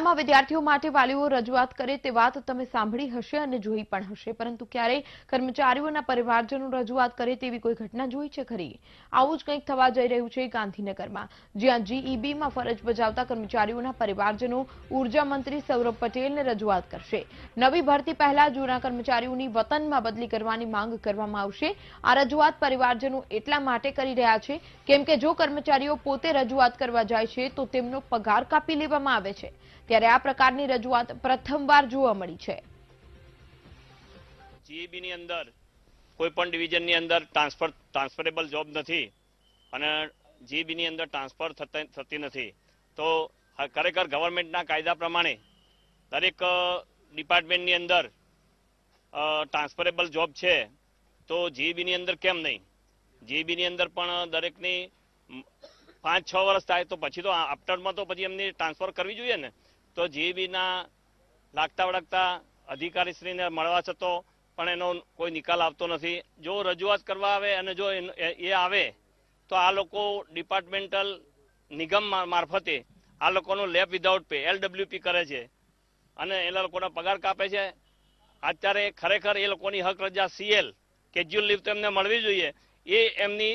શાળામાં વિદ્યાર્થીઓ માટે વાલીઓ રજૂઆત કરે તે વાત તમે સાંભળી હશે અને જોઈ પણ હશે પરંતુ ક્યારેય કર્મચારીઓના પરિવારજનો રજૂઆત કરે તેવી કોઈ ઘટના જોઈ છે ખરી આવું જ કંઈક થવા જઈ રહ્યું છે ગાંધીનગરમાં જ્યાં જીઈબીમાં e ફરજ બજાવતા કર્મચારીઓના પરિવારજનો ઉર્જા મંત્રી સૌરભ પટેલને રજૂઆત કરશે નવી ભરતી પહેલા જૂના કર્મચારીઓની વતનમાં બદલી કરવાની માંગ કરવામાં આવશે આ રજૂઆત પરિવારજનો એટલા માટે કરી રહ્યા છે કેમ કે જો કર્મચારીઓ પોતે રજૂઆત કરવા જાય છે તો તેમનો પગાર કાપી લેવામાં આવે છે ત્યારે આ પ્રકારની રજૂઆત પ્રથમવાર જોવા મળી છે જીઈબી e ની અંદર કોઈ પણ ડિવિઝન ની અંદર ટ્રાન્સફર ટ્રાન્સફરેબલ જોબ નથી અને જીઈબી e ની અંદર ટ્રાન્સફર થતી નથી તો ખરેખર ગવર્મેન્ટના કાયદા પ્રમાણે દરેક ડિપાર્ટમેન્ટ ની અંદર ટ્રાન્સફરેબલ જોબ છે તો e ની અંદર કેમ નહીં ની અંદર પણ દરેકની પાંચ છ વર્ષ થાય તો પછી તો આફ્ટરમાં તો પછી એમની ટ્રાન્સફર કરવી જોઈએ ને તો જીએબીના લાગતા વળગતા અધિકારીશ્રીને મળવા છતો પણ એનો કોઈ નિકાલ આવતો નથી જો રજૂઆત કરવા આવે અને જો એ આવે તો આ લોકો ડિપાર્ટમેન્ટલ નિગમ મારફતે આ લોકોનું લેબ વિધાઉટ પે એલડબ્લ્યુપી કરે છે અને એ લોકોનો પગાર કાપે છે અત્યારે ખરેખર એ લોકોની હક રજા સીએલ કેજ્યુઅલ લીવ તો એમને મળવી જોઈએ એ એમની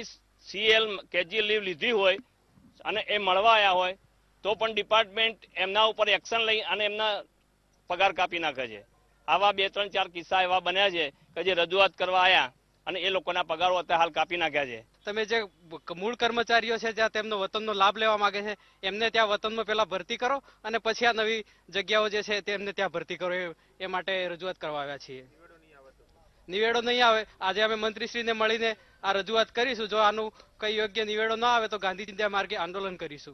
સીએલ કેજી લીવ લીધી હોય અને એ મળવા આવ્યા હોય તો પણ ડિપાર્ટમેન્ટ એમના ઉપર એક્શન લઈ અને એમના પગાર કાપી નાખે છે આવા બે ત્રણ ચાર કિસ્સા એવા બન્યા છે કે જે રજૂઆત કરવા આવ્યા અને એ લોકોના પગારો અત્યારે હાલ કાપી નાખ્યા છે તમે જે મૂળ કર્મચારીઓ છે જ્યાં તેમનો વતનનો લાભ લેવા માંગે છે એમને ત્યાં વતનમાં પહેલા ભરતી કરો અને પછી આ નવી જગ્યાઓ જે છે તેમને ત્યાં ભરતી કરો એ માટે રજૂઆત કરવા આવ્યા છીએ નિવેડો નહીં આવે આજે અમે મંત્રીશ્રીને મળીને આ રજૂઆત કરીશું જો આનું કઈ યોગ્ય નિવેડો ન આવે તો ગાંધીજી માર્ગે આંદોલન કરીશું